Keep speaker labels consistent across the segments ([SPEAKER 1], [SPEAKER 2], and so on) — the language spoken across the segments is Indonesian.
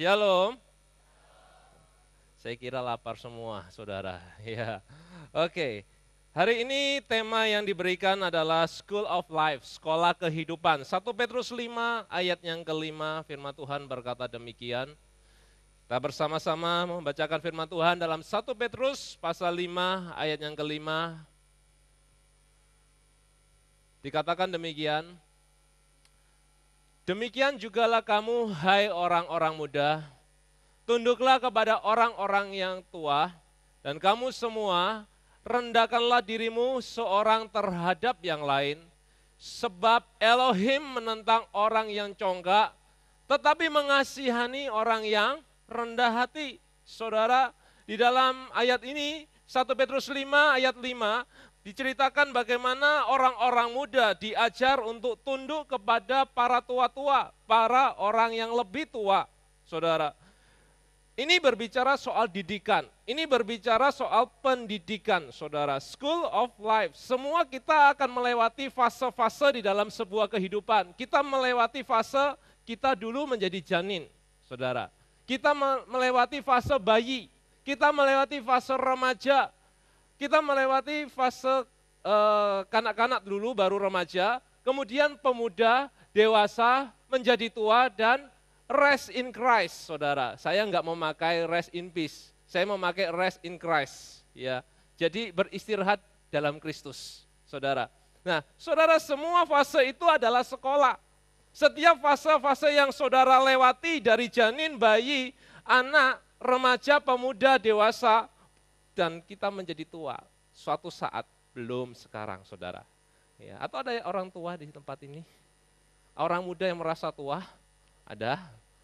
[SPEAKER 1] Shalom. Saya kira lapar semua, saudara. Ya, oke. Hari ini tema yang diberikan adalah School of Life, sekolah kehidupan. 1 Petrus 5 ayat yang kelima, firman Tuhan berkata demikian. Kita bersama-sama membacakan firman Tuhan dalam 1 Petrus pasal 5 ayat yang kelima. Dikatakan demikian, Demikian jugalah kamu, hai orang-orang muda, tunduklah kepada orang-orang yang tua, dan kamu semua rendahkanlah dirimu seorang terhadap yang lain, sebab Elohim menentang orang yang congkak, tetapi mengasihani orang yang rendah hati. Saudara, di dalam ayat ini, 1 Petrus 5 ayat 5, diceritakan bagaimana orang-orang muda diajar untuk tunduk kepada para tua-tua, para orang yang lebih tua, saudara. Ini berbicara soal didikan, ini berbicara soal pendidikan, saudara. School of life, semua kita akan melewati fase-fase di dalam sebuah kehidupan. Kita melewati fase kita dulu menjadi janin, saudara. Kita melewati fase bayi, kita melewati fase remaja, kita melewati fase eh, kanak-kanak eh, dulu baru remaja, kemudian pemuda, dewasa, menjadi tua dan rest in Christ, Saudara. Saya enggak memakai rest in peace. Saya memakai rest in Christ, ya. Jadi beristirahat dalam Kristus, Saudara. Nah, Saudara semua fase itu adalah sekolah. Setiap fase-fase yang saudara lewati dari janin, bayi, anak, remaja, pemuda, dewasa, dan kita menjadi tua suatu saat belum sekarang saudara ya atau ada orang tua di tempat ini orang muda yang merasa tua ada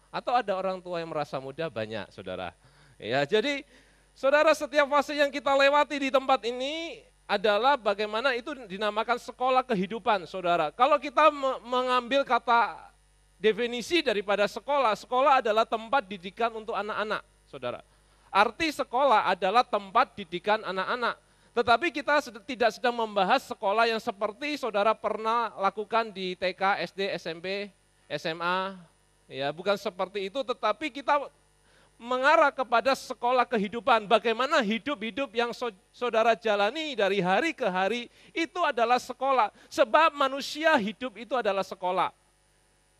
[SPEAKER 1] atau ada orang tua yang merasa muda banyak saudara ya jadi saudara setiap fase yang kita lewati di tempat ini adalah bagaimana itu dinamakan sekolah kehidupan saudara kalau kita mengambil kata definisi daripada sekolah sekolah adalah tempat didikan untuk anak-anak saudara Arti sekolah adalah tempat didikan anak-anak. Tetapi kita tidak sedang membahas sekolah yang seperti saudara pernah lakukan di TK, SD, SMP, SMA. Ya, bukan seperti itu, tetapi kita mengarah kepada sekolah kehidupan. Bagaimana hidup-hidup yang saudara jalani dari hari ke hari itu adalah sekolah. Sebab manusia hidup itu adalah sekolah.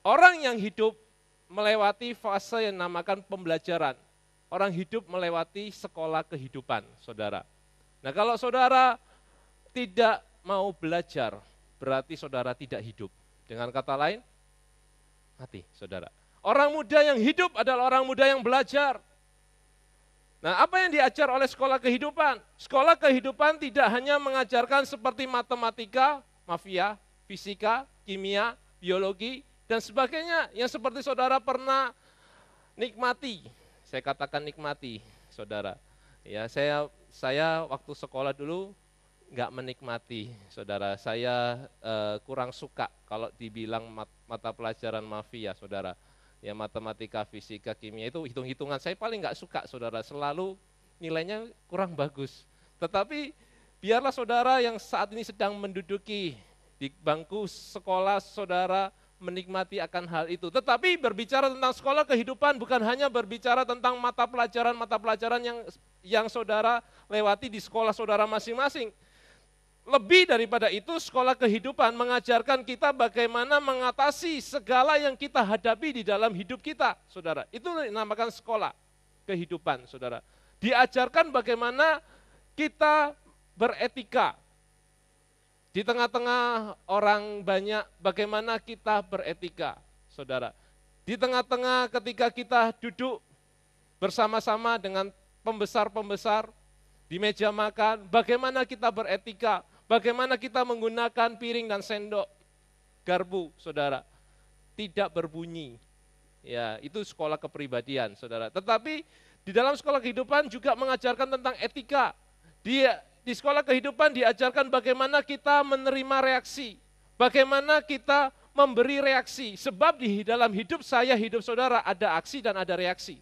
[SPEAKER 1] Orang yang hidup melewati fase yang namakan pembelajaran orang hidup melewati sekolah kehidupan, saudara. Nah kalau saudara tidak mau belajar, berarti saudara tidak hidup. Dengan kata lain, mati saudara. Orang muda yang hidup adalah orang muda yang belajar. Nah, apa yang diajar oleh sekolah kehidupan? Sekolah kehidupan tidak hanya mengajarkan seperti matematika, mafia, fisika, kimia, biologi, dan sebagainya yang seperti saudara pernah nikmati saya katakan nikmati, saudara. Ya, saya saya waktu sekolah dulu nggak menikmati, saudara. Saya eh, kurang suka kalau dibilang mat, mata pelajaran mafia, saudara. Ya matematika, fisika, kimia itu hitung-hitungan. Saya paling nggak suka, saudara. Selalu nilainya kurang bagus. Tetapi biarlah saudara yang saat ini sedang menduduki di bangku sekolah saudara menikmati akan hal itu. Tetapi berbicara tentang sekolah kehidupan bukan hanya berbicara tentang mata pelajaran-mata pelajaran yang yang saudara lewati di sekolah saudara masing-masing. Lebih daripada itu, sekolah kehidupan mengajarkan kita bagaimana mengatasi segala yang kita hadapi di dalam hidup kita, saudara. Itu dinamakan sekolah kehidupan, saudara. Diajarkan bagaimana kita beretika, di tengah-tengah orang banyak, bagaimana kita beretika, saudara? Di tengah-tengah ketika kita duduk bersama-sama dengan pembesar-pembesar di meja makan, bagaimana kita beretika, bagaimana kita menggunakan piring dan sendok, garpu, saudara, tidak berbunyi. Ya, itu sekolah kepribadian, saudara. Tetapi di dalam sekolah kehidupan juga mengajarkan tentang etika. Dia di sekolah kehidupan diajarkan bagaimana kita menerima reaksi, bagaimana kita memberi reaksi. Sebab di dalam hidup saya, hidup saudara ada aksi dan ada reaksi.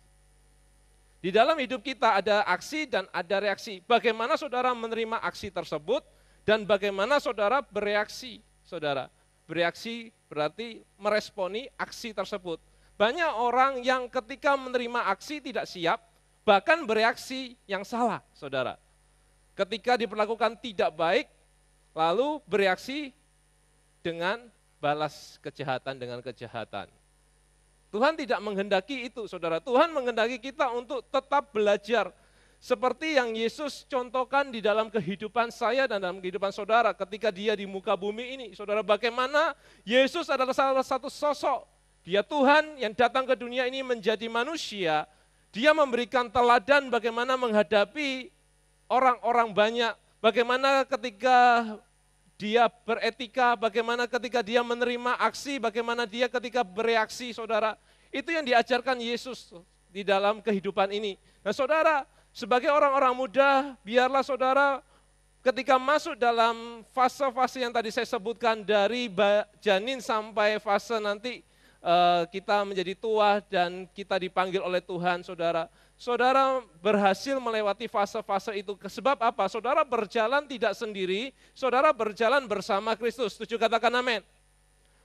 [SPEAKER 1] Di dalam hidup kita ada aksi dan ada reaksi. Bagaimana saudara menerima aksi tersebut dan bagaimana saudara bereaksi, saudara. Bereaksi berarti meresponi aksi tersebut. Banyak orang yang ketika menerima aksi tidak siap, bahkan bereaksi yang salah, saudara. Ketika diperlakukan tidak baik, lalu bereaksi dengan balas kejahatan dengan kejahatan. Tuhan tidak menghendaki itu, saudara. Tuhan menghendaki kita untuk tetap belajar seperti yang Yesus contohkan di dalam kehidupan saya dan dalam kehidupan saudara ketika dia di muka bumi ini. Saudara, bagaimana Yesus adalah salah satu sosok, dia Tuhan yang datang ke dunia ini menjadi manusia, dia memberikan teladan bagaimana menghadapi orang-orang banyak, bagaimana ketika dia beretika, bagaimana ketika dia menerima aksi, bagaimana dia ketika bereaksi, saudara. Itu yang diajarkan Yesus di dalam kehidupan ini. Nah saudara, sebagai orang-orang muda, biarlah saudara ketika masuk dalam fase-fase yang tadi saya sebutkan dari janin sampai fase nanti Eh, kita menjadi tua dan kita dipanggil oleh Tuhan, saudara. Saudara berhasil melewati fase-fase itu. Sebab apa? Saudara berjalan tidak sendiri, saudara berjalan bersama Kristus. Tujuh katakan amin.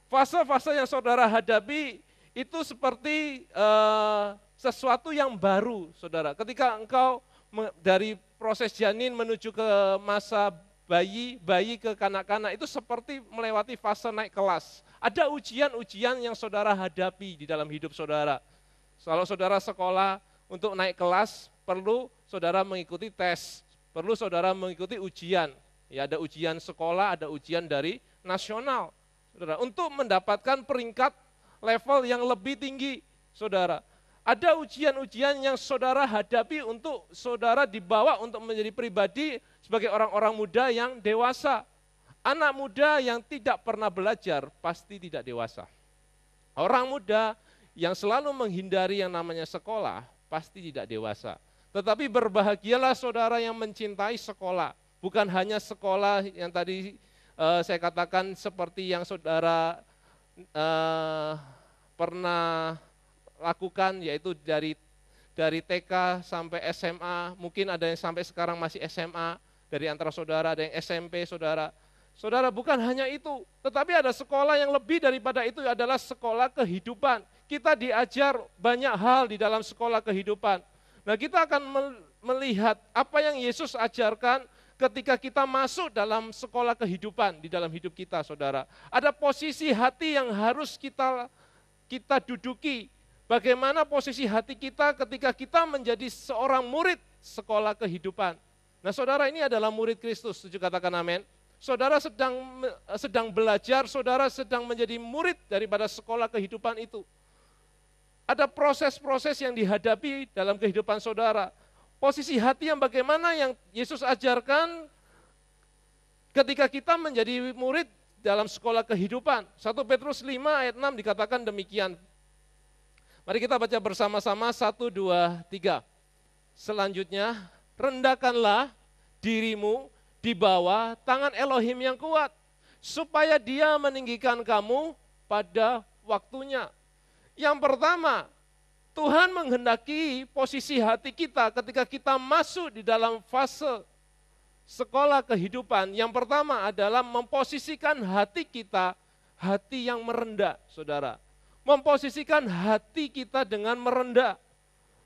[SPEAKER 1] Fase-fase yang saudara hadapi itu seperti uh, sesuatu yang baru, saudara. Ketika engkau dari proses janin menuju ke masa bayi-bayi ke kanak-kanak itu seperti melewati fase naik kelas. Ada ujian-ujian yang saudara hadapi di dalam hidup saudara. Kalau saudara sekolah untuk naik kelas perlu saudara mengikuti tes, perlu saudara mengikuti ujian. Ya ada ujian sekolah, ada ujian dari nasional. Saudara, untuk mendapatkan peringkat level yang lebih tinggi, saudara. Ada ujian-ujian yang saudara hadapi untuk saudara dibawa untuk menjadi pribadi sebagai orang-orang muda yang dewasa. Anak muda yang tidak pernah belajar pasti tidak dewasa. Orang muda yang selalu menghindari yang namanya sekolah pasti tidak dewasa. Tetapi berbahagialah saudara yang mencintai sekolah. Bukan hanya sekolah yang tadi uh, saya katakan seperti yang saudara uh, pernah lakukan yaitu dari dari TK sampai SMA, mungkin ada yang sampai sekarang masih SMA, dari antara saudara ada yang SMP saudara. Saudara bukan hanya itu, tetapi ada sekolah yang lebih daripada itu adalah sekolah kehidupan. Kita diajar banyak hal di dalam sekolah kehidupan. Nah, kita akan melihat apa yang Yesus ajarkan ketika kita masuk dalam sekolah kehidupan di dalam hidup kita, Saudara. Ada posisi hati yang harus kita kita duduki Bagaimana posisi hati kita ketika kita menjadi seorang murid sekolah kehidupan. Nah saudara ini adalah murid Kristus, setuju katakan amin. Saudara sedang eh, sedang belajar, saudara sedang menjadi murid daripada sekolah kehidupan itu. Ada proses-proses yang dihadapi dalam kehidupan saudara. Posisi hati yang bagaimana yang Yesus ajarkan ketika kita menjadi murid dalam sekolah kehidupan. 1 Petrus 5 ayat 6 dikatakan demikian. Mari kita baca bersama-sama satu, dua, tiga. Selanjutnya, rendahkanlah dirimu di bawah tangan Elohim yang kuat, supaya dia meninggikan kamu pada waktunya. Yang pertama, Tuhan menghendaki posisi hati kita ketika kita masuk di dalam fase sekolah kehidupan. Yang pertama adalah memposisikan hati kita, hati yang merendah, saudara memposisikan hati kita dengan merendah.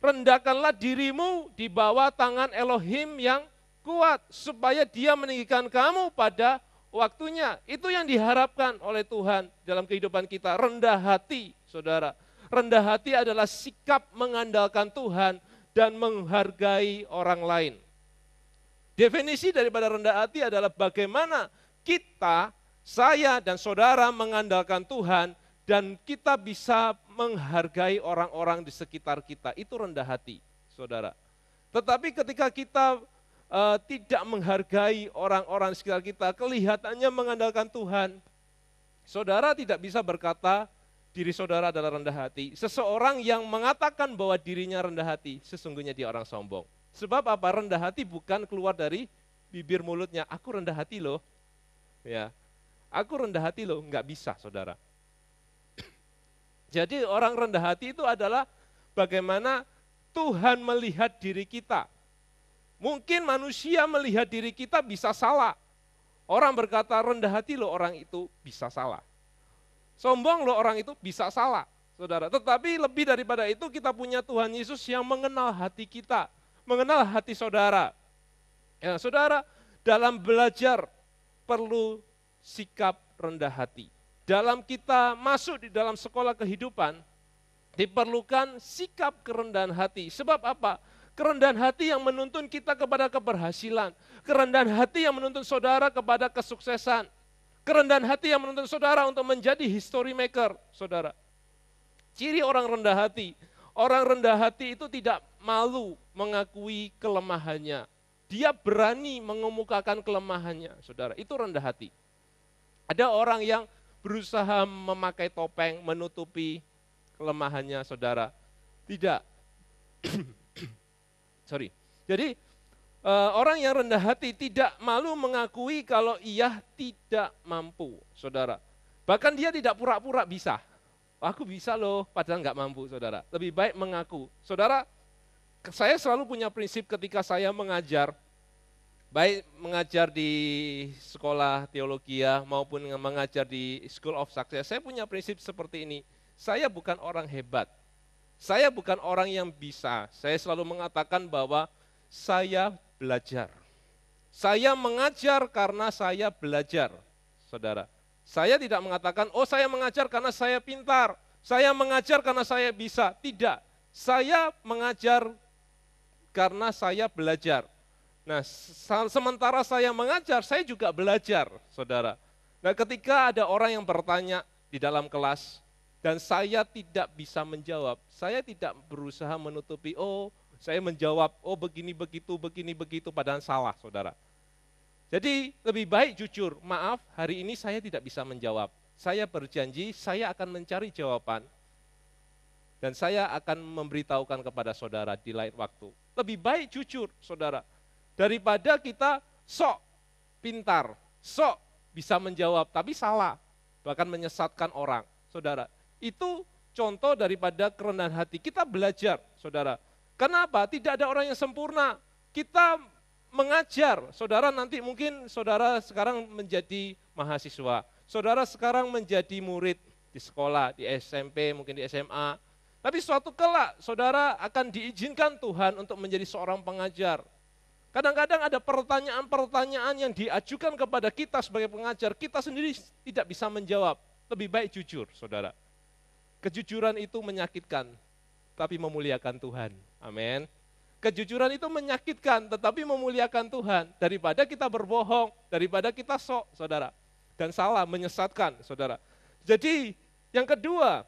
[SPEAKER 1] Rendahkanlah dirimu di bawah tangan Elohim yang kuat, supaya dia meninggikan kamu pada waktunya. Itu yang diharapkan oleh Tuhan dalam kehidupan kita. Rendah hati, saudara. Rendah hati adalah sikap mengandalkan Tuhan dan menghargai orang lain. Definisi daripada rendah hati adalah bagaimana kita, saya, dan saudara mengandalkan Tuhan dan kita bisa menghargai orang-orang di sekitar kita. Itu rendah hati, saudara. Tetapi ketika kita e, tidak menghargai orang-orang di sekitar kita, kelihatannya mengandalkan Tuhan, saudara tidak bisa berkata diri saudara adalah rendah hati. Seseorang yang mengatakan bahwa dirinya rendah hati, sesungguhnya dia orang sombong. Sebab apa? Rendah hati bukan keluar dari bibir mulutnya. Aku rendah hati loh. Ya. Aku rendah hati loh, enggak bisa saudara jadi orang rendah hati itu adalah bagaimana Tuhan melihat diri kita. Mungkin manusia melihat diri kita bisa salah. Orang berkata rendah hati loh orang itu bisa salah. Sombong loh orang itu bisa salah. Saudara, tetapi lebih daripada itu kita punya Tuhan Yesus yang mengenal hati kita, mengenal hati saudara. Ya, saudara, dalam belajar perlu sikap rendah hati dalam kita masuk di dalam sekolah kehidupan, diperlukan sikap kerendahan hati. Sebab apa? Kerendahan hati yang menuntun kita kepada keberhasilan. Kerendahan hati yang menuntun saudara kepada kesuksesan. Kerendahan hati yang menuntun saudara untuk menjadi history maker, saudara. Ciri orang rendah hati, orang rendah hati itu tidak malu mengakui kelemahannya. Dia berani mengemukakan kelemahannya, saudara. Itu rendah hati. Ada orang yang berusaha memakai topeng menutupi kelemahannya saudara. Tidak. Sorry. Jadi eh, orang yang rendah hati tidak malu mengakui kalau ia tidak mampu, saudara. Bahkan dia tidak pura-pura bisa. Aku bisa loh, padahal nggak mampu, saudara. Lebih baik mengaku. Saudara, saya selalu punya prinsip ketika saya mengajar, baik mengajar di sekolah teologi ya maupun mengajar di School of Success, saya punya prinsip seperti ini. Saya bukan orang hebat. Saya bukan orang yang bisa. Saya selalu mengatakan bahwa saya belajar. Saya mengajar karena saya belajar, saudara. Saya tidak mengatakan, oh saya mengajar karena saya pintar, saya mengajar karena saya bisa. Tidak, saya mengajar karena saya belajar Nah, sementara saya mengajar, saya juga belajar, saudara. Nah, ketika ada orang yang bertanya di dalam kelas dan saya tidak bisa menjawab, saya tidak berusaha menutupi, oh, saya menjawab, oh begini begitu, begini begitu, padahal salah, saudara. Jadi lebih baik jujur, maaf, hari ini saya tidak bisa menjawab. Saya berjanji, saya akan mencari jawaban dan saya akan memberitahukan kepada saudara di lain waktu. Lebih baik jujur, saudara Daripada kita sok pintar, sok bisa menjawab, tapi salah, bahkan menyesatkan orang. Saudara, itu contoh daripada kerendahan hati. Kita belajar, saudara. Kenapa? Tidak ada orang yang sempurna. Kita mengajar, saudara nanti mungkin saudara sekarang menjadi mahasiswa, saudara sekarang menjadi murid di sekolah, di SMP, mungkin di SMA, tapi suatu kelak saudara akan diizinkan Tuhan untuk menjadi seorang pengajar. Kadang-kadang ada pertanyaan-pertanyaan yang diajukan kepada kita sebagai pengajar, kita sendiri tidak bisa menjawab. Lebih baik jujur, saudara. Kejujuran itu menyakitkan, tapi memuliakan Tuhan. Amin. Kejujuran itu menyakitkan, tetapi memuliakan Tuhan. Daripada kita berbohong, daripada kita sok, saudara. Dan salah, menyesatkan, saudara. Jadi, yang kedua,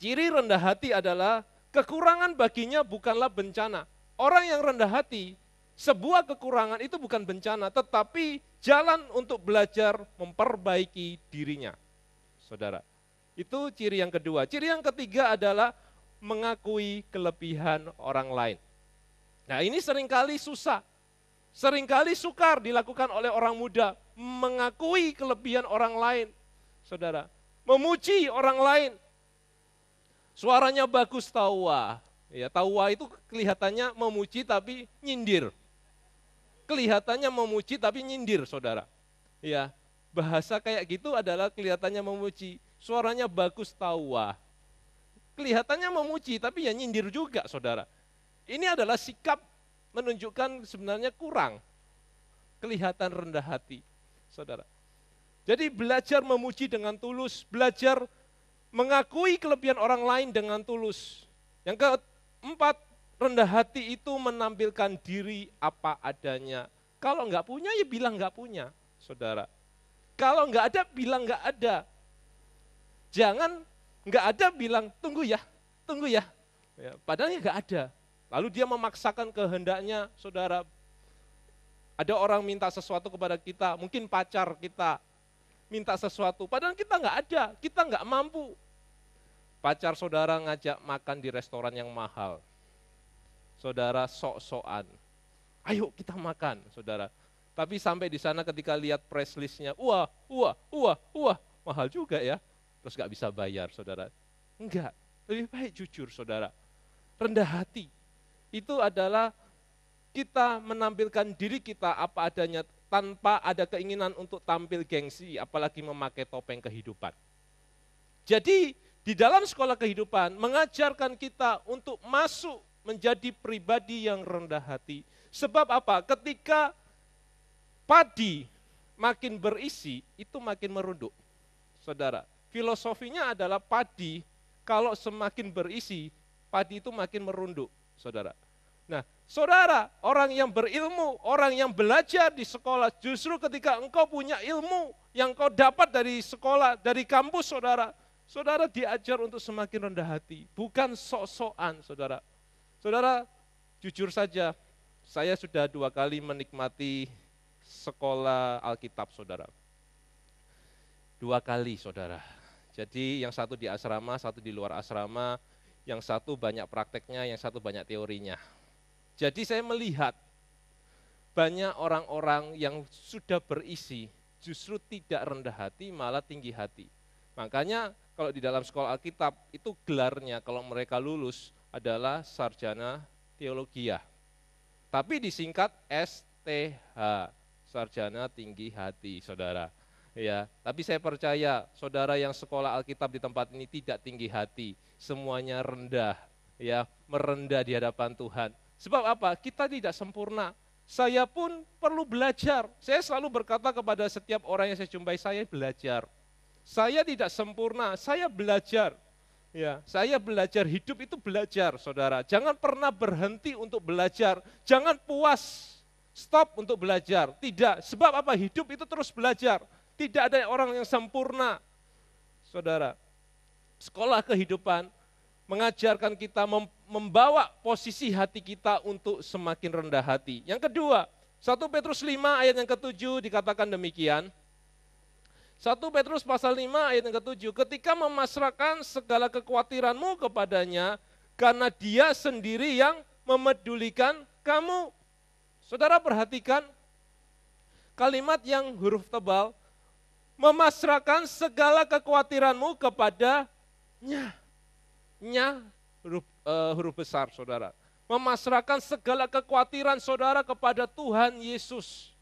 [SPEAKER 1] ciri rendah hati adalah kekurangan baginya bukanlah bencana. Orang yang rendah hati sebuah kekurangan itu bukan bencana, tetapi jalan untuk belajar memperbaiki dirinya. Saudara, itu ciri yang kedua. Ciri yang ketiga adalah mengakui kelebihan orang lain. Nah ini seringkali susah, seringkali sukar dilakukan oleh orang muda, mengakui kelebihan orang lain. Saudara, memuji orang lain. Suaranya bagus tawa, ya tawa itu kelihatannya memuji tapi nyindir kelihatannya memuji tapi nyindir saudara. Ya, bahasa kayak gitu adalah kelihatannya memuji, suaranya bagus tawa. Kelihatannya memuji tapi ya nyindir juga saudara. Ini adalah sikap menunjukkan sebenarnya kurang. Kelihatan rendah hati, saudara. Jadi belajar memuji dengan tulus, belajar mengakui kelebihan orang lain dengan tulus. Yang keempat, rendah hati itu menampilkan diri apa adanya. Kalau enggak punya ya bilang enggak punya, saudara. Kalau enggak ada bilang enggak ada. Jangan enggak ada bilang tunggu ya, tunggu ya. ya padahal enggak ya ada. Lalu dia memaksakan kehendaknya, saudara. Ada orang minta sesuatu kepada kita, mungkin pacar kita minta sesuatu, padahal kita enggak ada, kita enggak mampu. Pacar saudara ngajak makan di restoran yang mahal, saudara sok-sokan. Ayo kita makan, saudara. Tapi sampai di sana ketika lihat press listnya, wah, wah, wah, wah, mahal juga ya. Terus gak bisa bayar, saudara. Enggak, lebih baik jujur, saudara. Rendah hati, itu adalah kita menampilkan diri kita apa adanya tanpa ada keinginan untuk tampil gengsi, apalagi memakai topeng kehidupan. Jadi di dalam sekolah kehidupan mengajarkan kita untuk masuk menjadi pribadi yang rendah hati. Sebab apa? Ketika padi makin berisi, itu makin merunduk. Saudara, filosofinya adalah padi kalau semakin berisi, padi itu makin merunduk, saudara. Nah, saudara, orang yang berilmu, orang yang belajar di sekolah, justru ketika engkau punya ilmu yang kau dapat dari sekolah, dari kampus, saudara, saudara diajar untuk semakin rendah hati, bukan sok-sokan, saudara. Saudara, jujur saja, saya sudah dua kali menikmati sekolah Alkitab, saudara. Dua kali, saudara. Jadi yang satu di asrama, satu di luar asrama, yang satu banyak prakteknya, yang satu banyak teorinya. Jadi saya melihat banyak orang-orang yang sudah berisi justru tidak rendah hati, malah tinggi hati. Makanya kalau di dalam sekolah Alkitab itu gelarnya kalau mereka lulus adalah sarjana teologi. Tapi disingkat STH, sarjana tinggi hati, Saudara. Ya, tapi saya percaya saudara yang sekolah Alkitab di tempat ini tidak tinggi hati, semuanya rendah, ya, merendah di hadapan Tuhan. Sebab apa? Kita tidak sempurna. Saya pun perlu belajar. Saya selalu berkata kepada setiap orang yang saya jumpai, saya belajar. Saya tidak sempurna, saya belajar. Ya, saya belajar hidup itu belajar, saudara. Jangan pernah berhenti untuk belajar. Jangan puas, stop untuk belajar. Tidak, sebab apa? Hidup itu terus belajar. Tidak ada orang yang sempurna, saudara. Sekolah kehidupan mengajarkan kita membawa posisi hati kita untuk semakin rendah hati. Yang kedua, 1 Petrus 5 ayat yang ketujuh dikatakan demikian. 1 Petrus pasal 5 ayat yang ke-7, ketika memasrahkan segala kekhawatiranmu kepadanya, karena dia sendiri yang memedulikan kamu. Saudara perhatikan kalimat yang huruf tebal, memasrahkan segala kekhawatiranmu kepadanya. Nya huruf, uh, huruf besar saudara. Memasrahkan segala kekhawatiran saudara kepada Tuhan Yesus.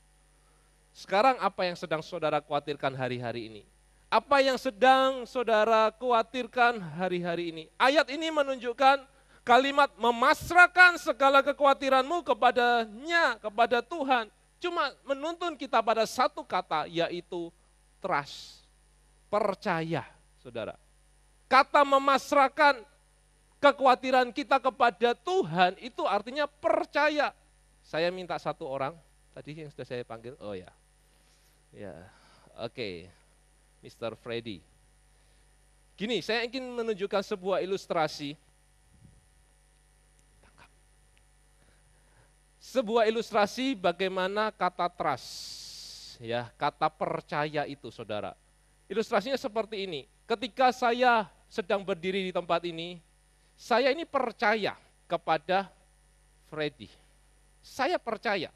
[SPEAKER 1] Sekarang apa yang sedang saudara khawatirkan hari-hari ini? Apa yang sedang saudara khawatirkan hari-hari ini? Ayat ini menunjukkan kalimat memasrahkan segala kekhawatiranmu kepadanya, kepada Tuhan. Cuma menuntun kita pada satu kata yaitu trust, percaya saudara. Kata memasrahkan kekhawatiran kita kepada Tuhan itu artinya percaya. Saya minta satu orang, tadi yang sudah saya panggil, oh ya, Ya, oke. Okay. Mr. Freddy. Gini, saya ingin menunjukkan sebuah ilustrasi. Sebuah ilustrasi bagaimana kata trust, ya, kata percaya itu Saudara. Ilustrasinya seperti ini. Ketika saya sedang berdiri di tempat ini, saya ini percaya kepada Freddy. Saya percaya.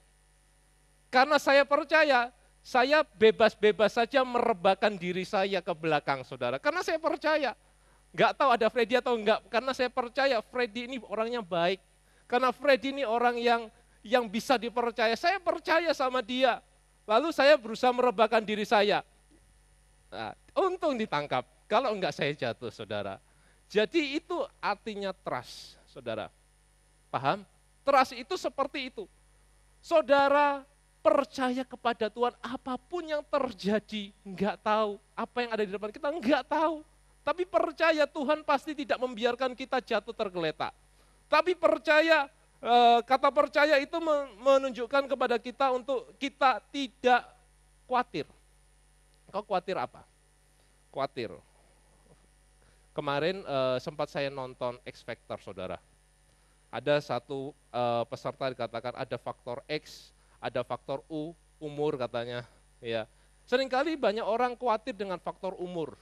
[SPEAKER 1] Karena saya percaya, saya bebas-bebas saja merebahkan diri saya ke belakang saudara. Karena saya percaya, nggak tahu ada Freddy atau enggak, karena saya percaya Freddy ini orangnya baik. Karena Freddy ini orang yang yang bisa dipercaya, saya percaya sama dia. Lalu saya berusaha merebahkan diri saya. Nah, untung ditangkap, kalau enggak saya jatuh saudara. Jadi itu artinya trust saudara. Paham? Trust itu seperti itu. Saudara percaya kepada Tuhan apapun yang terjadi, nggak tahu apa yang ada di depan kita, nggak tahu. Tapi percaya Tuhan pasti tidak membiarkan kita jatuh tergeletak. Tapi percaya, eh, kata percaya itu menunjukkan kepada kita untuk kita tidak khawatir. Kau khawatir apa? Khawatir. Kemarin eh, sempat saya nonton X Factor, saudara. Ada satu eh, peserta dikatakan ada faktor X ada faktor U, umur katanya. Ya. Seringkali banyak orang khawatir dengan faktor umur.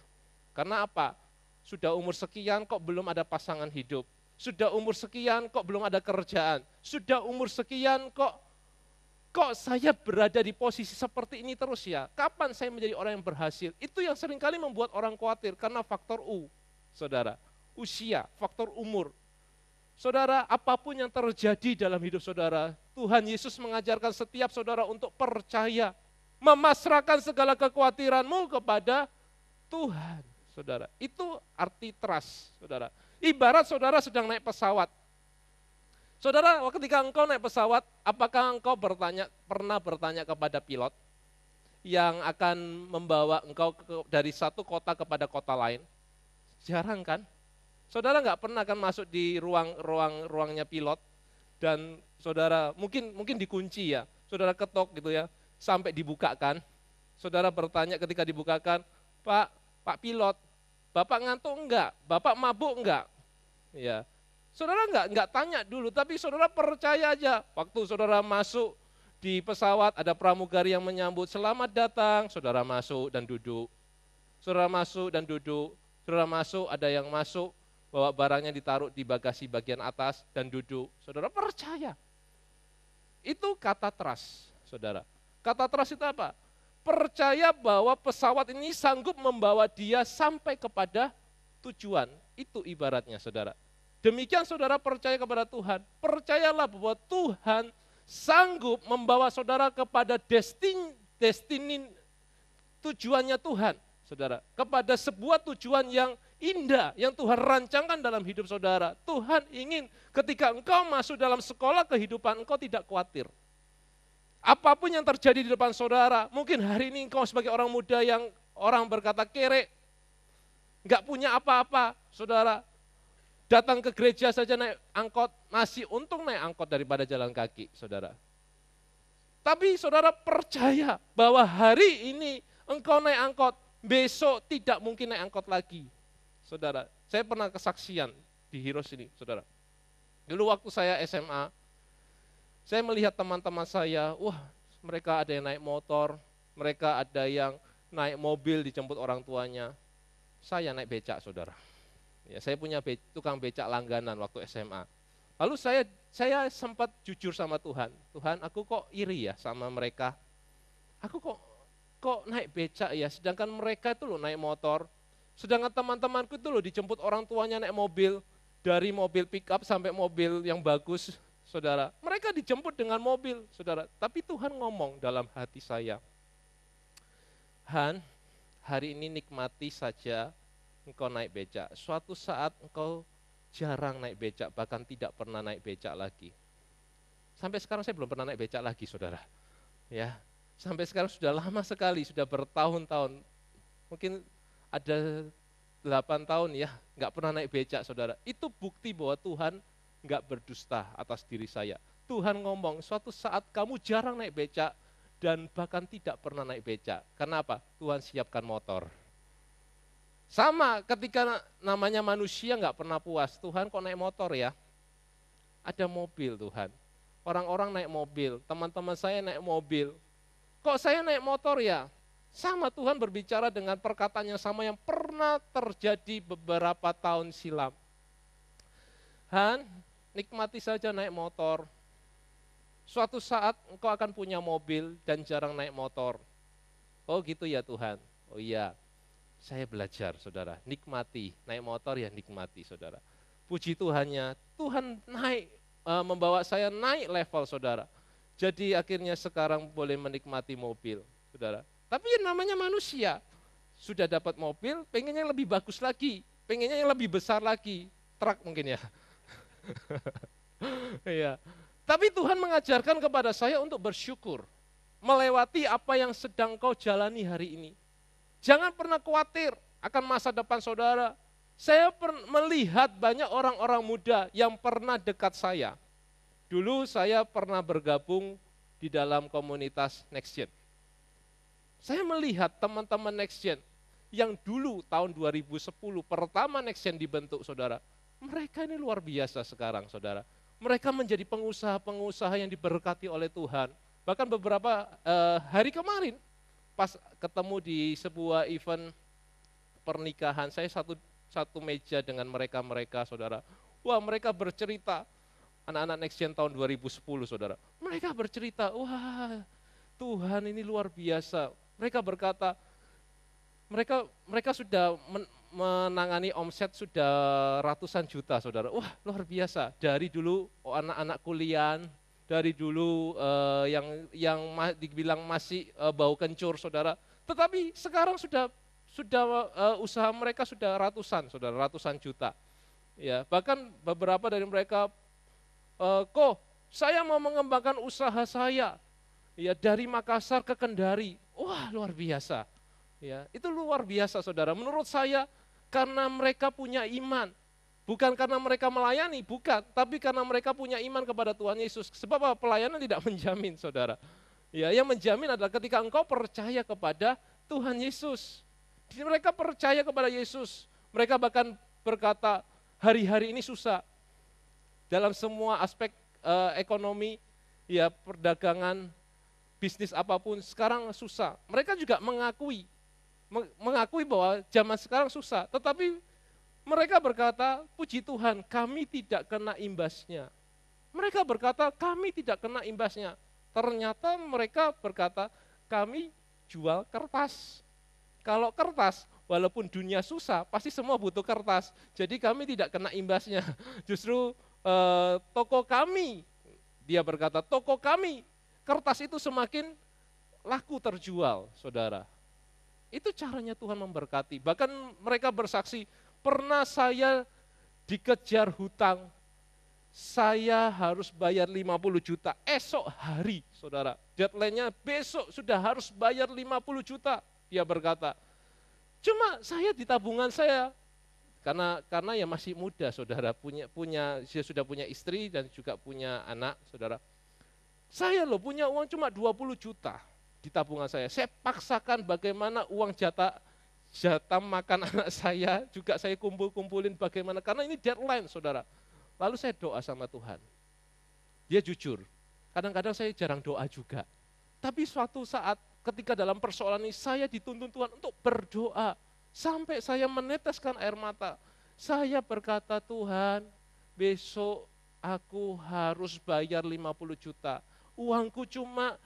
[SPEAKER 1] Karena apa? Sudah umur sekian kok belum ada pasangan hidup. Sudah umur sekian kok belum ada kerjaan. Sudah umur sekian kok kok saya berada di posisi seperti ini terus ya? Kapan saya menjadi orang yang berhasil? Itu yang seringkali membuat orang khawatir karena faktor U, saudara. Usia, faktor umur. Saudara, apapun yang terjadi dalam hidup saudara, Tuhan Yesus mengajarkan setiap saudara untuk percaya, memasrahkan segala kekhawatiranmu kepada Tuhan, saudara. Itu arti trust, saudara. Ibarat saudara sedang naik pesawat. Saudara, ketika engkau naik pesawat, apakah engkau bertanya pernah bertanya kepada pilot yang akan membawa engkau dari satu kota kepada kota lain? Jarang kan? Saudara nggak pernah akan masuk di ruang-ruang-ruangnya pilot dan saudara mungkin mungkin dikunci ya, saudara ketok gitu ya, sampai dibukakan. Saudara bertanya ketika dibukakan, Pak, Pak pilot, Bapak ngantuk enggak? Bapak mabuk enggak? Ya. Saudara enggak enggak tanya dulu, tapi saudara percaya aja. Waktu saudara masuk di pesawat ada pramugari yang menyambut, "Selamat datang." Saudara masuk dan duduk. Saudara masuk dan duduk. Saudara masuk, ada yang masuk bawa barangnya ditaruh di bagasi bagian atas dan duduk. Saudara percaya. Itu kata trust, saudara. Kata trust itu apa? Percaya bahwa pesawat ini sanggup membawa dia sampai kepada tujuan. Itu ibaratnya, saudara. Demikian saudara percaya kepada Tuhan. Percayalah bahwa Tuhan sanggup membawa saudara kepada destin, destinin tujuannya Tuhan, saudara. Kepada sebuah tujuan yang indah yang Tuhan rancangkan dalam hidup saudara. Tuhan ingin ketika engkau masuk dalam sekolah kehidupan engkau tidak khawatir. Apapun yang terjadi di depan saudara, mungkin hari ini engkau sebagai orang muda yang orang berkata kere, enggak punya apa-apa, saudara, datang ke gereja saja naik angkot, masih untung naik angkot daripada jalan kaki, saudara. Tapi saudara percaya bahwa hari ini engkau naik angkot, besok tidak mungkin naik angkot lagi. Saudara, saya pernah kesaksian di Hiros ini, saudara. Dulu waktu saya SMA, saya melihat teman-teman saya, wah mereka ada yang naik motor, mereka ada yang naik mobil dijemput orang tuanya. Saya naik becak, saudara. Ya, saya punya be tukang becak langganan waktu SMA. Lalu saya saya sempat jujur sama Tuhan, Tuhan aku kok iri ya sama mereka. Aku kok kok naik becak ya, sedangkan mereka itu loh naik motor, Sedangkan teman-temanku itu loh dijemput orang tuanya naik mobil, dari mobil pickup sampai mobil yang bagus, saudara. Mereka dijemput dengan mobil, saudara. Tapi Tuhan ngomong dalam hati saya, Han, hari ini nikmati saja engkau naik becak. Suatu saat engkau jarang naik becak, bahkan tidak pernah naik becak lagi. Sampai sekarang saya belum pernah naik becak lagi, saudara. Ya, sampai sekarang sudah lama sekali, sudah bertahun-tahun. Mungkin ada 8 tahun ya, nggak pernah naik becak saudara. Itu bukti bahwa Tuhan nggak berdusta atas diri saya. Tuhan ngomong, suatu saat kamu jarang naik becak dan bahkan tidak pernah naik becak. Kenapa? Tuhan siapkan motor. Sama ketika namanya manusia nggak pernah puas, Tuhan kok naik motor ya? Ada mobil Tuhan. Orang-orang naik mobil, teman-teman saya naik mobil. Kok saya naik motor ya? Sama Tuhan berbicara dengan perkataan yang sama yang pernah terjadi beberapa tahun silam. Han, nikmati saja naik motor. Suatu saat engkau akan punya mobil dan jarang naik motor. Oh gitu ya Tuhan. Oh iya. Saya belajar saudara, nikmati. Naik motor ya nikmati saudara. Puji Tuhannya, Tuhan naik eh, membawa saya naik level saudara. Jadi akhirnya sekarang boleh menikmati mobil, saudara. Tapi yang namanya manusia, sudah dapat mobil, pengennya yang lebih bagus lagi, pengennya yang lebih besar lagi, truk mungkin ya. Iya. Tapi Tuhan mengajarkan kepada saya untuk bersyukur, melewati apa yang sedang kau jalani hari ini. Jangan pernah khawatir akan masa depan saudara. Saya melihat banyak orang-orang muda yang pernah dekat saya. Dulu saya pernah bergabung di dalam komunitas Next Gen saya melihat teman-teman next gen yang dulu tahun 2010 pertama next gen dibentuk saudara, mereka ini luar biasa sekarang saudara. Mereka menjadi pengusaha-pengusaha yang diberkati oleh Tuhan. Bahkan beberapa eh, hari kemarin pas ketemu di sebuah event pernikahan, saya satu satu meja dengan mereka-mereka saudara. Wah mereka bercerita, anak-anak next gen tahun 2010 saudara. Mereka bercerita, wah Tuhan ini luar biasa. Mereka berkata, mereka mereka sudah menangani omset sudah ratusan juta, saudara. Wah, luar biasa. Dari dulu oh, anak-anak kuliah, dari dulu uh, yang yang ma, dibilang masih uh, bau kencur, saudara. Tetapi sekarang sudah sudah uh, usaha mereka sudah ratusan, saudara, ratusan juta. Ya, bahkan beberapa dari mereka, uh, kok saya mau mengembangkan usaha saya, ya dari Makassar ke Kendari. Wah, luar biasa. Ya, itu luar biasa Saudara. Menurut saya karena mereka punya iman, bukan karena mereka melayani, bukan, tapi karena mereka punya iman kepada Tuhan Yesus. Sebab apa? Pelayanan tidak menjamin, Saudara. Ya, yang menjamin adalah ketika engkau percaya kepada Tuhan Yesus. mereka percaya kepada Yesus. Mereka bahkan berkata, hari-hari ini susah. Dalam semua aspek e, ekonomi, ya perdagangan, bisnis apapun sekarang susah. Mereka juga mengakui mengakui bahwa zaman sekarang susah, tetapi mereka berkata, "Puji Tuhan, kami tidak kena imbasnya." Mereka berkata, "Kami tidak kena imbasnya." Ternyata mereka berkata, "Kami jual kertas." Kalau kertas, walaupun dunia susah, pasti semua butuh kertas. Jadi kami tidak kena imbasnya. Justru eh, toko kami, dia berkata, toko kami kertas itu semakin laku terjual, saudara. Itu caranya Tuhan memberkati. Bahkan mereka bersaksi, pernah saya dikejar hutang, saya harus bayar 50 juta esok hari, saudara. Deadline-nya besok sudah harus bayar 50 juta, dia berkata. Cuma saya di tabungan saya karena karena ya masih muda saudara punya punya sudah punya istri dan juga punya anak saudara saya loh punya uang cuma 20 juta di tabungan saya. Saya paksakan bagaimana uang jatah jatah makan anak saya juga saya kumpul-kumpulin bagaimana karena ini deadline saudara. Lalu saya doa sama Tuhan. Dia jujur. Kadang-kadang saya jarang doa juga. Tapi suatu saat ketika dalam persoalan ini saya dituntun Tuhan untuk berdoa sampai saya meneteskan air mata. Saya berkata, "Tuhan, besok aku harus bayar 50 juta uangku cuma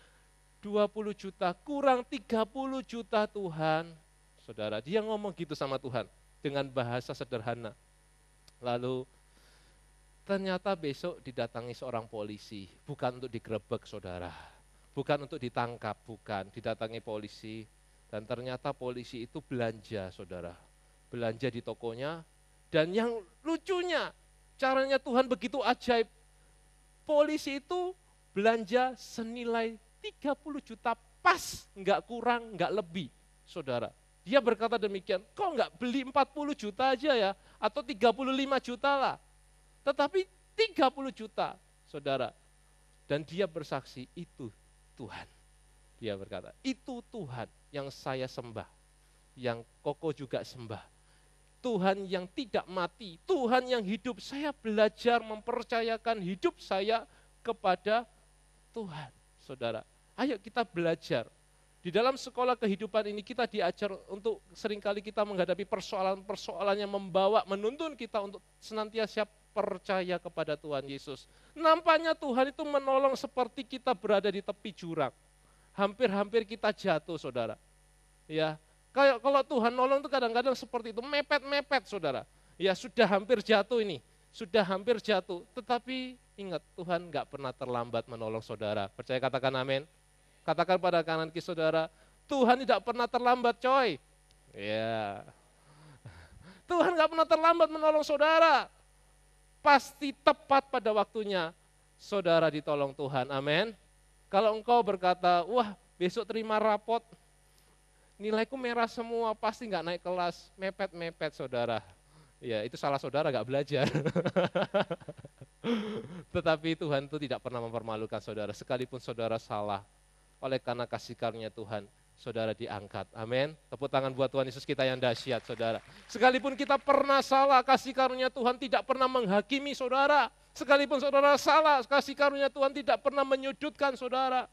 [SPEAKER 1] 20 juta, kurang 30 juta Tuhan. Saudara, dia ngomong gitu sama Tuhan dengan bahasa sederhana. Lalu ternyata besok didatangi seorang polisi, bukan untuk digrebek saudara, bukan untuk ditangkap, bukan, didatangi polisi. Dan ternyata polisi itu belanja saudara, belanja di tokonya. Dan yang lucunya, caranya Tuhan begitu ajaib. Polisi itu belanja senilai 30 juta pas, enggak kurang, enggak lebih, saudara. Dia berkata demikian, kok enggak beli 40 juta aja ya, atau 35 juta lah. Tetapi 30 juta, saudara. Dan dia bersaksi, itu Tuhan. Dia berkata, itu Tuhan yang saya sembah, yang Koko juga sembah. Tuhan yang tidak mati, Tuhan yang hidup. Saya belajar mempercayakan hidup saya kepada Tuhan, saudara. Ayo kita belajar. Di dalam sekolah kehidupan ini kita diajar untuk seringkali kita menghadapi persoalan-persoalan yang membawa, menuntun kita untuk senantiasa percaya kepada Tuhan Yesus. Nampaknya Tuhan itu menolong seperti kita berada di tepi jurang. Hampir-hampir kita jatuh, saudara. Ya, kayak kalau Tuhan nolong itu kadang-kadang seperti itu, mepet-mepet, saudara. Ya sudah hampir jatuh ini sudah hampir jatuh, tetapi ingat Tuhan nggak pernah terlambat menolong saudara. Percaya katakan amin. Katakan pada kanan kiri saudara, Tuhan tidak pernah terlambat coy. Ya. Tuhan nggak pernah terlambat menolong saudara. Pasti tepat pada waktunya saudara ditolong Tuhan. Amin. Kalau engkau berkata, wah besok terima rapot, nilaiku merah semua, pasti nggak naik kelas, mepet-mepet saudara. Ya, itu salah saudara gak belajar. Tetapi Tuhan itu tidak pernah mempermalukan saudara, sekalipun saudara salah. Oleh karena kasih karunia Tuhan, saudara diangkat. Amin. Tepuk tangan buat Tuhan Yesus kita yang dahsyat, saudara. Sekalipun kita pernah salah, kasih karunia Tuhan tidak pernah menghakimi saudara. Sekalipun saudara salah, kasih karunia Tuhan tidak pernah menyudutkan saudara.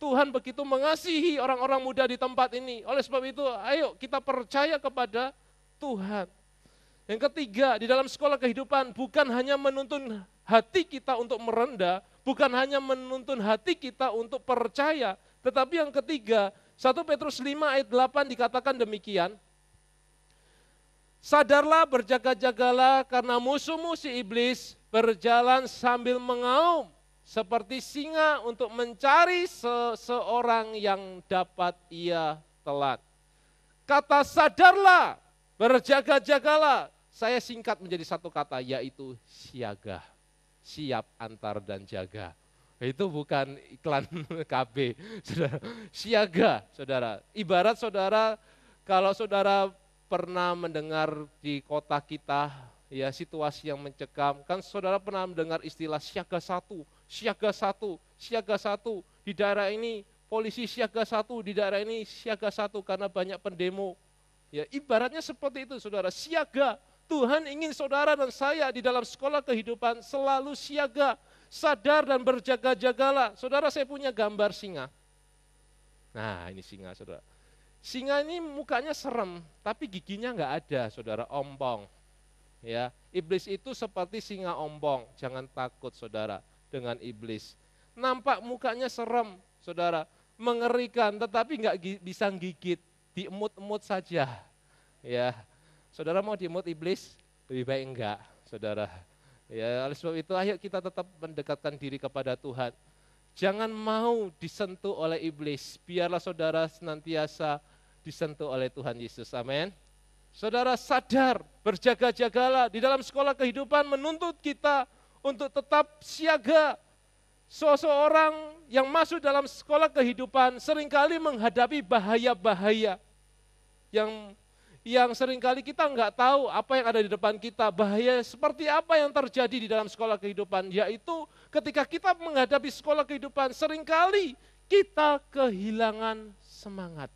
[SPEAKER 1] Tuhan begitu mengasihi orang-orang muda di tempat ini. Oleh sebab itu, ayo kita percaya kepada Tuhan. Yang ketiga, di dalam sekolah kehidupan bukan hanya menuntun hati kita untuk merendah, bukan hanya menuntun hati kita untuk percaya, tetapi yang ketiga, 1 Petrus 5 ayat 8 dikatakan demikian, Sadarlah, berjaga-jagalah karena musuhmu si iblis berjalan sambil mengaum seperti singa untuk mencari seseorang yang dapat ia telan. Kata sadarlah, berjaga-jagalah saya singkat menjadi satu kata yaitu siaga. Siap antar dan jaga. Itu bukan iklan KB, saudara. Siaga, saudara. Ibarat saudara, kalau saudara pernah mendengar di kota kita, ya situasi yang mencekam, kan saudara pernah mendengar istilah siaga satu, siaga satu, siaga satu. Di daerah ini polisi siaga satu, di daerah ini siaga satu karena banyak pendemo. Ya, ibaratnya seperti itu, saudara. Siaga, Tuhan ingin saudara dan saya di dalam sekolah kehidupan selalu siaga, sadar dan berjaga-jagalah. Saudara saya punya gambar singa. Nah ini singa saudara. Singa ini mukanya serem, tapi giginya nggak ada saudara, ompong. Ya, iblis itu seperti singa ompong, jangan takut saudara dengan iblis. Nampak mukanya serem, saudara, mengerikan, tetapi nggak bisa gigit, diemut-emut saja. Ya, Saudara mau dimut iblis? Lebih baik enggak, saudara. Ya, oleh sebab itu ayo kita tetap mendekatkan diri kepada Tuhan. Jangan mau disentuh oleh iblis. Biarlah saudara senantiasa disentuh oleh Tuhan Yesus. Amin. Saudara sadar, berjaga-jagalah. Di dalam sekolah kehidupan menuntut kita untuk tetap siaga. Seseorang yang masuk dalam sekolah kehidupan seringkali menghadapi bahaya-bahaya yang yang seringkali kita nggak tahu apa yang ada di depan kita, bahaya seperti apa yang terjadi di dalam sekolah kehidupan, yaitu ketika kita menghadapi sekolah kehidupan, seringkali kita kehilangan semangat.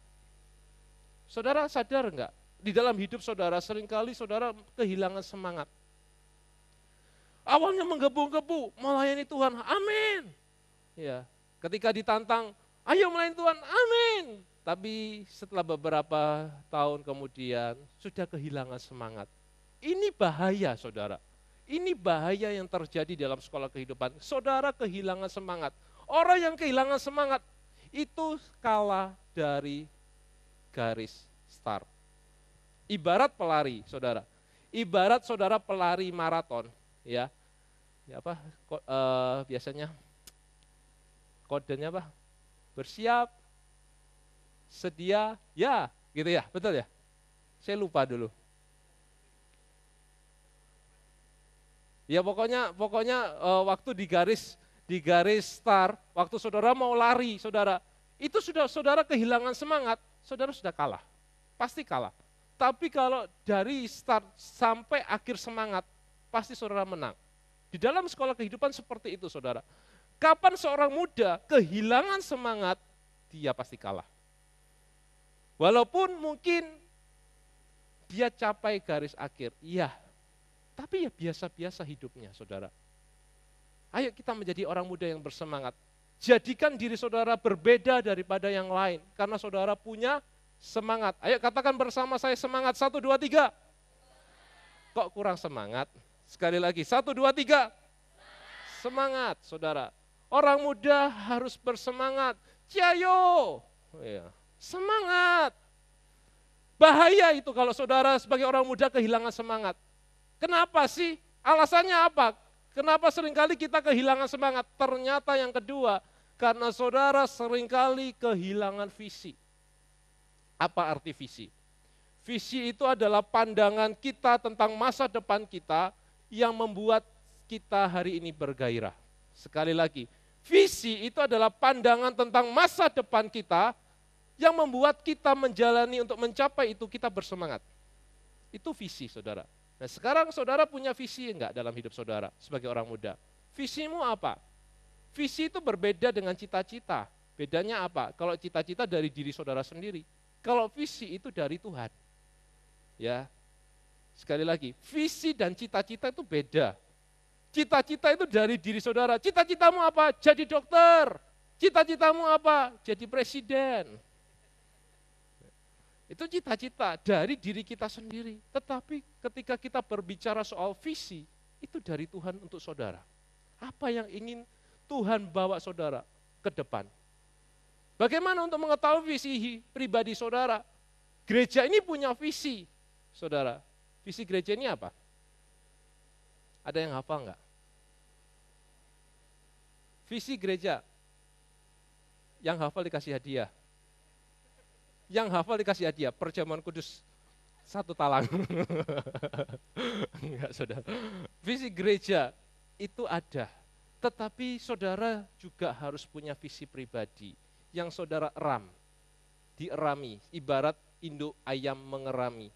[SPEAKER 1] Saudara sadar nggak? Di dalam hidup saudara, seringkali saudara kehilangan semangat. Awalnya menggebu-gebu, melayani Tuhan, amin. Ya, ketika ditantang, ayo melayani Tuhan, amin. Tapi setelah beberapa tahun kemudian sudah kehilangan semangat. Ini bahaya saudara. Ini bahaya yang terjadi dalam sekolah kehidupan. Saudara kehilangan semangat. Orang yang kehilangan semangat itu kalah dari garis start. Ibarat pelari, saudara. Ibarat saudara pelari maraton, ya. Ya apa? Ko, eh, biasanya kodenya apa? Bersiap, sedia ya gitu ya betul ya saya lupa dulu ya pokoknya pokoknya uh, waktu di garis di garis start waktu saudara mau lari saudara itu sudah saudara kehilangan semangat saudara sudah kalah pasti kalah tapi kalau dari start sampai akhir semangat pasti saudara menang di dalam sekolah kehidupan seperti itu saudara kapan seorang muda kehilangan semangat dia pasti kalah Walaupun mungkin dia capai garis akhir, iya. Tapi ya biasa-biasa hidupnya, saudara. Ayo kita menjadi orang muda yang bersemangat. Jadikan diri saudara berbeda daripada yang lain. Karena saudara punya semangat. Ayo katakan bersama saya semangat. Satu, dua, tiga. Kok kurang semangat? Sekali lagi, satu, dua, tiga. Semangat, saudara. Orang muda harus bersemangat. Ciao. iya. Semangat. Bahaya itu kalau saudara sebagai orang muda kehilangan semangat. Kenapa sih? Alasannya apa? Kenapa seringkali kita kehilangan semangat? Ternyata yang kedua, karena saudara seringkali kehilangan visi. Apa arti visi? Visi itu adalah pandangan kita tentang masa depan kita yang membuat kita hari ini bergairah. Sekali lagi, visi itu adalah pandangan tentang masa depan kita yang membuat kita menjalani untuk mencapai itu kita bersemangat. Itu visi saudara. Nah sekarang saudara punya visi enggak dalam hidup saudara sebagai orang muda? Visimu apa? Visi itu berbeda dengan cita-cita. Bedanya apa? Kalau cita-cita dari diri saudara sendiri. Kalau visi itu dari Tuhan. Ya, Sekali lagi, visi dan cita-cita itu beda. Cita-cita itu dari diri saudara. Cita-citamu apa? Jadi dokter. Cita-citamu apa? Jadi presiden. Itu cita-cita dari diri kita sendiri. Tetapi ketika kita berbicara soal visi, itu dari Tuhan untuk saudara. Apa yang ingin Tuhan bawa saudara ke depan? Bagaimana untuk mengetahui visi pribadi saudara? Gereja ini punya visi, saudara. Visi gereja ini apa? Ada yang hafal enggak? Visi gereja. Yang hafal dikasih hadiah. Yang hafal dikasih hadiah perjamuan kudus satu talang. Enggak, saudara. Visi gereja itu ada, tetapi saudara juga harus punya visi pribadi yang saudara eram, dierami, ibarat induk ayam mengerami.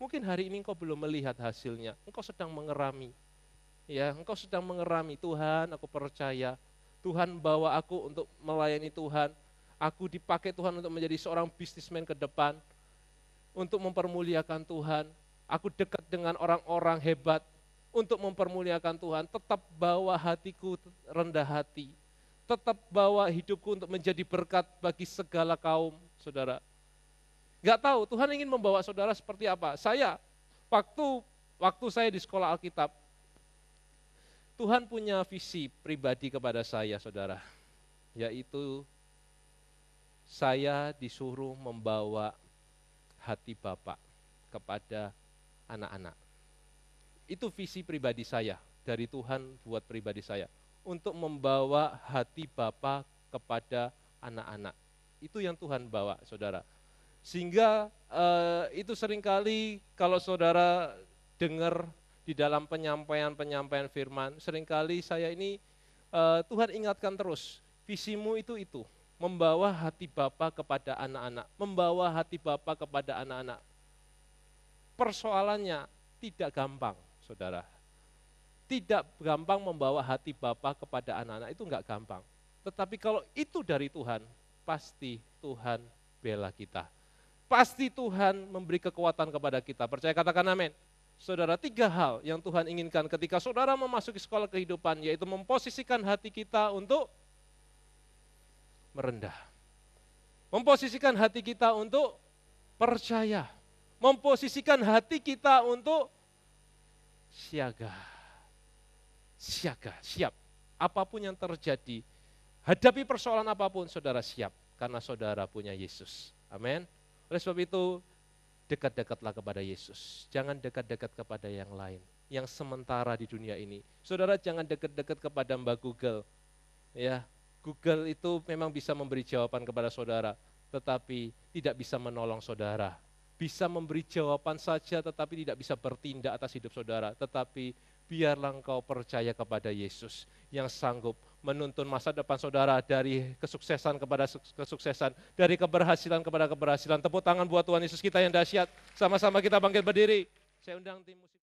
[SPEAKER 1] Mungkin hari ini engkau belum melihat hasilnya, engkau sedang mengerami. Ya, engkau sedang mengerami, Tuhan aku percaya, Tuhan bawa aku untuk melayani Tuhan, Aku dipakai Tuhan untuk menjadi seorang bisnismen ke depan, untuk mempermuliakan Tuhan. Aku dekat dengan orang-orang hebat untuk mempermuliakan Tuhan. Tetap bawa hatiku rendah hati. Tetap bawa hidupku untuk menjadi berkat bagi segala kaum, saudara. Gak tahu, Tuhan ingin membawa saudara seperti apa. Saya, waktu waktu saya di sekolah Alkitab, Tuhan punya visi pribadi kepada saya, saudara, yaitu saya disuruh membawa hati Bapak kepada anak-anak. Itu visi pribadi saya dari Tuhan buat pribadi saya untuk membawa hati Bapak kepada anak-anak. Itu yang Tuhan bawa, Saudara. Sehingga eh, itu seringkali kalau Saudara dengar di dalam penyampaian-penyampaian firman, seringkali saya ini eh, Tuhan ingatkan terus, visimu itu itu membawa hati Bapa kepada anak-anak, membawa hati Bapa kepada anak-anak. Persoalannya tidak gampang, Saudara. Tidak gampang membawa hati Bapa kepada anak-anak itu enggak gampang. Tetapi kalau itu dari Tuhan, pasti Tuhan bela kita. Pasti Tuhan memberi kekuatan kepada kita. Percaya katakan amin. Saudara, tiga hal yang Tuhan inginkan ketika saudara memasuki sekolah kehidupan, yaitu memposisikan hati kita untuk merendah. Memposisikan hati kita untuk percaya. Memposisikan hati kita untuk siaga. Siaga, siap. Apapun yang terjadi, hadapi persoalan apapun saudara siap karena saudara punya Yesus. Amin. Oleh sebab itu dekat-dekatlah kepada Yesus. Jangan dekat-dekat kepada yang lain yang sementara di dunia ini. Saudara jangan dekat-dekat kepada Mbak Google. Ya, Google itu memang bisa memberi jawaban kepada saudara, tetapi tidak bisa menolong saudara. Bisa memberi jawaban saja, tetapi tidak bisa bertindak atas hidup saudara. Tetapi biarlah engkau percaya kepada Yesus yang sanggup menuntun masa depan saudara dari kesuksesan kepada kesuksesan, dari keberhasilan kepada keberhasilan. Tepuk tangan buat Tuhan Yesus kita yang dahsyat. Sama-sama kita bangkit berdiri. Saya undang tim musik.